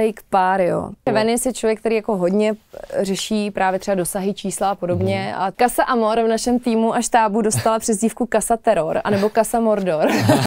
fake pár, jo. Venice je člověk, který jako hodně řeší právě třeba dosahy čísla a podobně. Mm. A Kasa Amor v našem týmu a štábu dostala přezdívku Kasa Terror, anebo Kasa Mordor.